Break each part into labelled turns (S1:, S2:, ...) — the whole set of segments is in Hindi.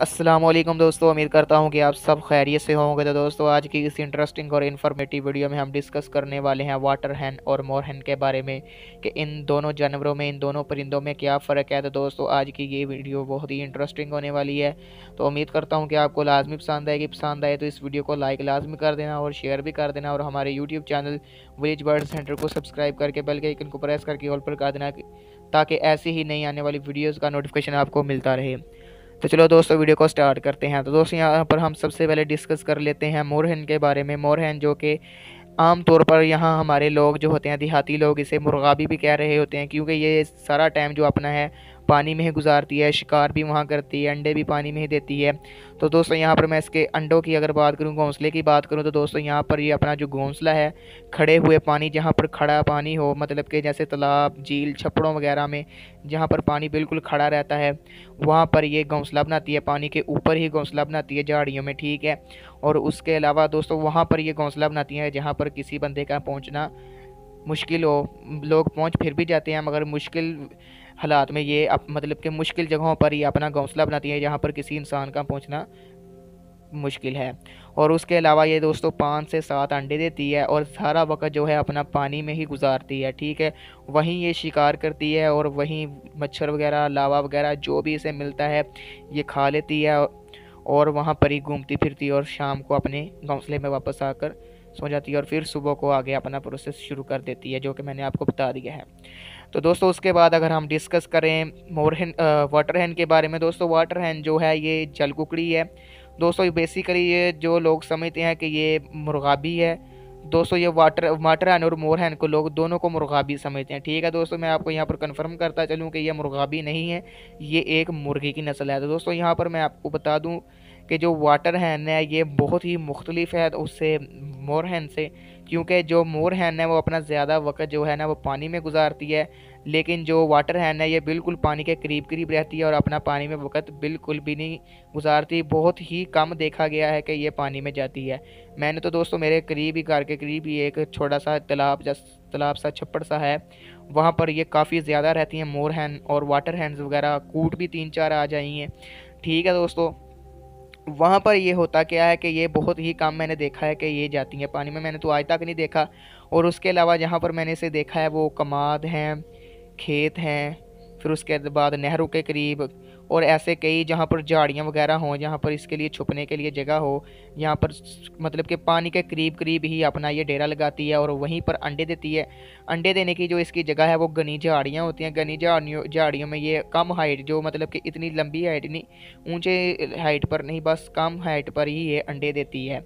S1: असलम दोस्तों उम्मीद करता हूँ कि आप सब खैरियत से होंगे तो दोस्तों आज की इस इंटरेस्टिंग और इन्फॉर्मेटिव वीडियो में हम डिस्कस करने वाले हैं वाटर हैन और मोर हैन के बारे में कि इन दोनों जानवरों में इन दोनों परिंदों में क्या फ़र्क है तो दोस्तों आज की ये वीडियो बहुत ही इंटरेस्टिंग होने वाली है तो उम्मीद करता हूँ कि आपको लाजमी पसंद आएगी पसंद आए तो इस वीडियो को लाइक लाजमी कर देना और शेयर भी कर देना और हमारे YouTube channel village bird centre को सब्सक्राइब करके बेल के आइकन को प्रेस करके ऑल पर कर देना ताकि ऐसी ही नई आने वाली वीडियोज़ का नोटिफिकेशन आपको मिलता रहे तो चलो दोस्तों वीडियो को स्टार्ट करते हैं तो दोस्तों यहाँ पर हम सबसे पहले डिस्कस कर लेते हैं मोरहन के बारे में मोरहन जो कि आम तौर पर यहाँ हमारे लोग जो होते हैं देहाती लोग इसे मुर्गाबी भी कह रहे होते हैं क्योंकि ये सारा टाइम जो अपना है पानी में ही गुजारती है शिकार भी वहाँ करती है अंडे भी पानी में ही देती है तो दोस्तों यहाँ पर मैं इसके अंडों की अगर बात करूँ घोंसले की बात करूँ तो दोस्तों यहाँ पर ये अपना जो घोंसला है खड़े हुए पानी जहाँ पर खड़ा पानी हो मतलब कि जैसे तालाब झील छपड़ों वगैरह में जहाँ पर पानी बिल्कुल खड़ा रहता है वहाँ पर ये घोंसला बनाती है पानी के ऊपर ही घोंसला बनाती है झाड़ियों में ठीक है और उसके अलावा दोस्तों वहाँ पर ये घोंसला बनाती है जहाँ पर किसी बंदे का पहुँचना मुश्किल हो लोग पहुँच फिर भी जाते हैं मगर मुश्किल हालात में ये अप, मतलब कि मुश्किल जगहों पर ही अपना घोंसला बनाती है जहाँ पर किसी इंसान का पहुँचना मुश्किल है और उसके अलावा ये दोस्तों पाँच से सात अंडे देती है और सारा वक्त जो है अपना पानी में ही गुजारती है ठीक है वहीं ये शिकार करती है और वहीं मच्छर वगैरह लावा वगैरह जो भी इसे मिलता है ये खा लेती है और वहाँ पर ही घूमती फिरती और शाम को अपने घोंसले में वापस आकर सो जाती है और फिर सुबह को आगे अपना प्रोसेस शुरू कर देती है जो कि मैंने आपको बता दिया है तो दोस्तों उसके बाद अगर हम डिस्कस करें मोर हैन वाटर हैंड के बारे में दोस्तों वाटर हैंड जो है ये जलकुकड़ी है दोस्तों ये बेसिकली ये जो लोग समझते हैं कि ये मुर्गाबी है दोस्तों ये वाटर वाटर हैंड और मोर को लोग दोनों को मुर्गाबी समझते हैं ठीक है दोस्तों मैं आपको यहाँ पर कंफर्म करता चलूँ कि यह मुर्गाबी नहीं है ये एक मुर्गी की नस्ल है तो दोस्तों यहाँ पर मैं आपको बता दूँ कि जो वाटर हैन है ये बहुत ही मुख्तलिफ है उससे मोर हैन से क्योंकि जो मोर हैन है वो अपना ज़्यादा वक्त जो है ना वो पानी में गुजारती है लेकिन जो वाटर हैन है ये बिल्कुल पानी के करीब करीब रहती है और अपना पानी में वक्त बिल्कुल भी नहीं गुजारती बहुत ही कम देखा गया है कि ये पानी में जाती है मैंने तो दोस्तों मेरे करीब ही घर के करीब ही एक छोटा सा तालाब तालाब सा छप्पड़ सा है वहाँ पर ये काफ़ी ज़्यादा रहती हैं मोर हैन और वाटर हैंड्स वगैरह कूट भी तीन चार आ जाएंगे ठीक है दोस्तों वहाँ पर ये होता क्या है कि ये बहुत ही काम मैंने देखा है कि ये जाती हैं पानी में मैंने तो आज तक नहीं देखा और उसके अलावा जहाँ पर मैंने इसे देखा है वो कमाद हैं खेत हैं फिर उसके बाद नहरों के करीब और ऐसे कई जहाँ पर झाड़ियाँ वगैरह हों जहाँ पर इसके लिए छुपने के लिए जगह हो यहाँ पर मतलब कि पानी के करीब करीब ही अपना ये डेरा लगाती है और वहीं पर अंडे देती है अंडे देने की जो इसकी जगह है वो घनी झाड़ियाँ होती हैं घनी झाड़ियों झाड़ियों में ये कम हाइट जो मतलब कि इतनी लंबी हाइट नहीं ऊँचे हाइट पर नहीं बस कम हाइट पर ही ये अंडे देती है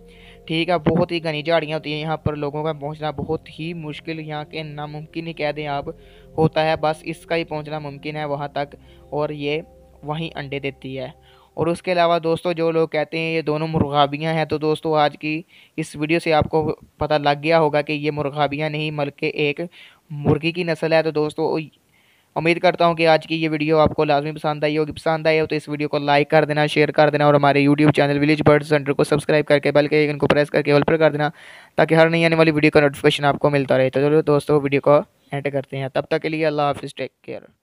S1: ठीक है बहुत ही घनी झाड़ियाँ होती हैं यहाँ पर लोगों का पहुँचना बहुत ही मुश्किल यहाँ के नामुमकिन ही कह दें आप होता है बस इसका ही पहुँचना मुमकिन है वहाँ तक और ये वहीं अंडे देती है और उसके अलावा दोस्तों जो लोग कहते हैं ये दोनों मुर्गाबियाँ हैं तो दोस्तों आज की इस वीडियो से आपको पता लग गया होगा कि ये मुर्गाबियाँ नहीं बल्कि एक मुर्गी की नस्ल है तो दोस्तों उम्मीद करता हूँ कि आज की ये वीडियो आपको लाजमी पसंद आई होगी पसंद आई हो तो इस वीडियो को लाइक कर देना शेयर कर देना और हमारे YouTube channel village bird centre को सब्सक्राइब करके बल्कि के इनको प्रेस करके ऑल पर कर देना ताकि हर नई आने वाली वीडियो का नोटिफिकेशन आपको मिलता रहे तो चलो दोस्तों वीडियो को एंड करते हैं तब तक के लिए अल्लाह हाफिज़ टेक केयर